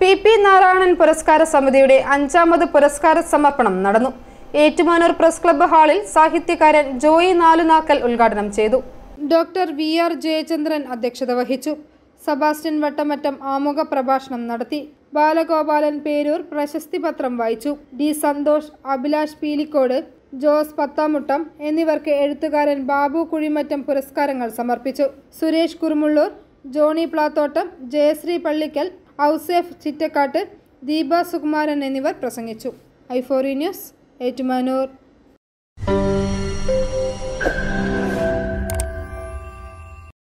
P P Narayanan പുരസ്കാര സമിതിയുടെ അഞ്ചാമത് പുരസ്കാര സമർപ്പണം നടന്നു ഏറ്റുമാനൂർ പ്രസ് ക്ലബ്ബ് ഹാളിൽ സാഹിത്യകാരൻ ജോയി നാലുനാക്കൽ ഉദ്ഘാടനം ചെയ്തു ഡോക്ടർ വി ആർ ജയചന്ദ്രൻ അധ്യക്ഷത വഹിച്ചു സബാസ്റ്റ്യൻ വട്ടമറ്റം ആമുഖ പ്രഭാഷണം നടത്തി ബാലഗോപാലൻ പേരൂർ പ്രശസ്തി പത്രം വായിച്ചു ഡി സന്തോഷ് അഭിലാഷ് പീലിക്കോട് ജോസ് പത്താമുട്ടം എന്നിവർക്ക് എഴുത്തുകാരൻ ബാബു കുഴിമറ്റം പുരസ്കാരങ്ങൾ സമർപ്പിച്ചു സുരേഷ് കുറുമുള്ളൂർ ജോണി പ്ലാത്തോട്ടം ജയശ്രീ പള്ളിക്കൽ ഔസേഫ് ചിറ്റക്കാട്ട് ദീപ സുകുമാരൻ എന്നിവർ പ്രസംഗിച്ചു ഐഫോറി ന്യൂസ് ഏറ്റുമാനൂർ